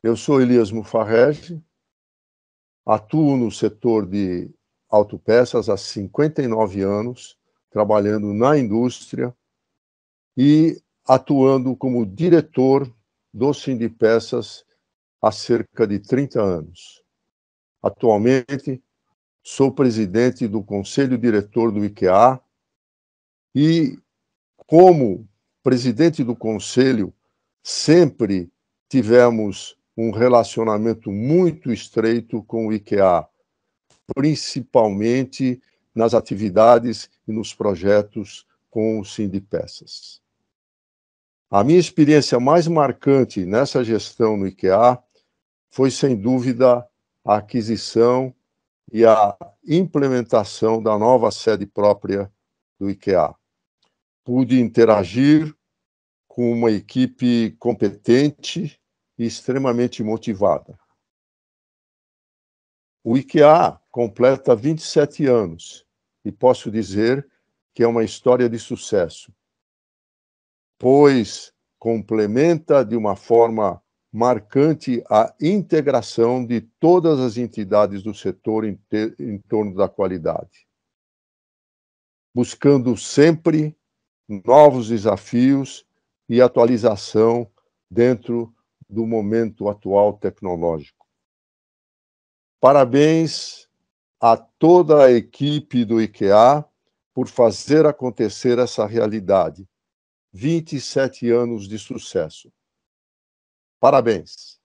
Eu sou Elias Mufarrege, atuo no setor de autopeças há 59 anos, trabalhando na indústria e atuando como diretor do peças há cerca de 30 anos. Atualmente, sou presidente do Conselho Diretor do IKEA e, como presidente do Conselho, sempre tivemos um relacionamento muito estreito com o IKEA, principalmente nas atividades e nos projetos com o Peças. A minha experiência mais marcante nessa gestão no IKEA foi, sem dúvida, a aquisição e a implementação da nova sede própria do IKEA. Pude interagir com uma equipe competente e extremamente motivada. O IKEA completa 27 anos e posso dizer que é uma história de sucesso, pois complementa de uma forma marcante a integração de todas as entidades do setor em, ter, em torno da qualidade, buscando sempre novos desafios e atualização dentro do momento atual tecnológico. Parabéns a toda a equipe do IKEA por fazer acontecer essa realidade. 27 anos de sucesso. Parabéns!